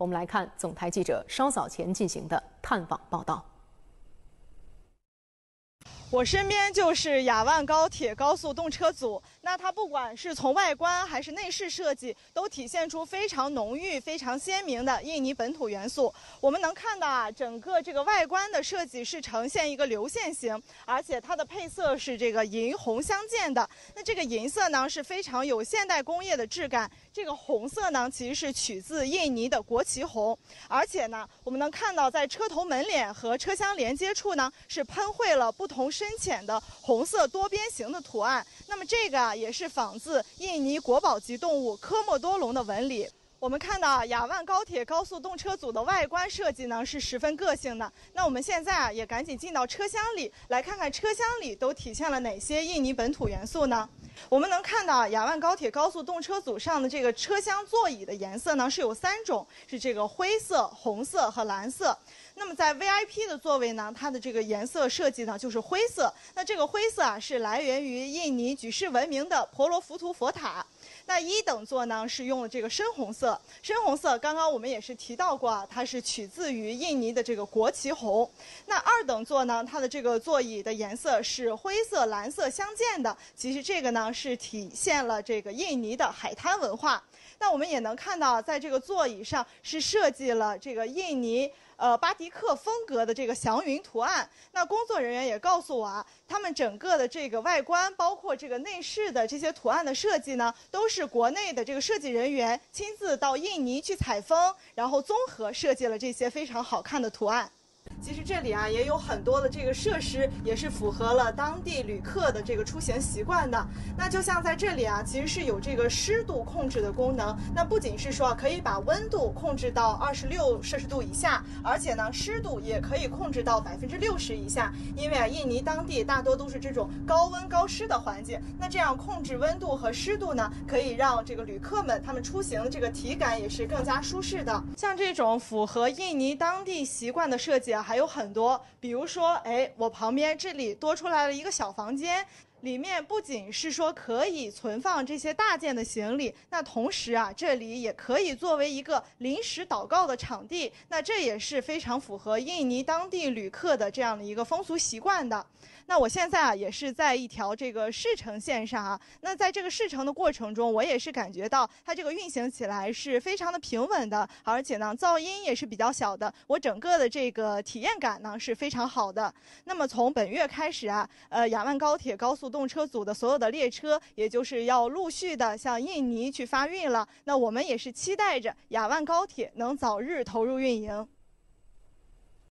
我们来看总台记者稍早前进行的探访报道。我身边就是雅万高铁高速动车组，那它不管是从外观还是内饰设计，都体现出非常浓郁、非常鲜明的印尼本土元素。我们能看到啊，整个这个外观的设计是呈现一个流线型，而且它的配色是这个银红相间的。那这个银色呢，是非常有现代工业的质感。这个红色呢，其实是取自印尼的国旗红，而且呢，我们能看到在车头门脸和车厢连接处呢，是喷绘了不同深浅的红色多边形的图案。那么这个啊，也是仿自印尼国宝级动物科莫多龙的纹理。我们看到啊，雅万高铁高速动车组的外观设计呢是十分个性的。那我们现在啊也赶紧进到车厢里，来看看车厢里都体现了哪些印尼本土元素呢？我们能看到啊，雅万高铁高速动车组上的这个车厢座椅的颜色呢是有三种，是这个灰色、红色和蓝色。那么在 VIP 的座位呢，它的这个颜色设计呢就是灰色。那这个灰色啊是来源于印尼举世闻名的婆罗浮屠佛塔。那一等座呢是用了这个深红色。深红色，刚刚我们也是提到过啊，它是取自于印尼的这个国旗红。那二等座呢，它的这个座椅的颜色是灰色、蓝色相间的。其实这个呢，是体现了这个印尼的海滩文化。那我们也能看到，在这个座椅上是设计了这个印尼呃巴迪克风格的这个祥云图案。那工作人员也告诉我啊，他们整个的这个外观，包括这个内饰的这些图案的设计呢，都是国内的这个设计人员亲自。到印尼去采风，然后综合设计了这些非常好看的图案。其实这里啊也有很多的这个设施，也是符合了当地旅客的这个出行习惯的。那就像在这里啊，其实是有这个湿度控制的功能。那不仅是说可以把温度控制到二十六摄氏度以下，而且呢湿度也可以控制到百分之六十以下。因为啊，印尼当地大多都是这种高温高湿的环境。那这样控制温度和湿度呢，可以让这个旅客们他们出行这个体感也是更加舒适的。像这种符合印尼当地习惯的设计啊。还有很多，比如说，哎，我旁边这里多出来了一个小房间。里面不仅是说可以存放这些大件的行李，那同时啊，这里也可以作为一个临时祷告的场地，那这也是非常符合印尼当地旅客的这样的一个风俗习惯的。那我现在啊，也是在一条这个试乘线上啊，那在这个试乘的过程中，我也是感觉到它这个运行起来是非常的平稳的，而且呢，噪音也是比较小的，我整个的这个体验感呢是非常好的。那么从本月开始啊，呃，雅万高铁高速。动车组的所有的列车，也就是要陆续的向印尼去发运了。那我们也是期待着雅万高铁能早日投入运营。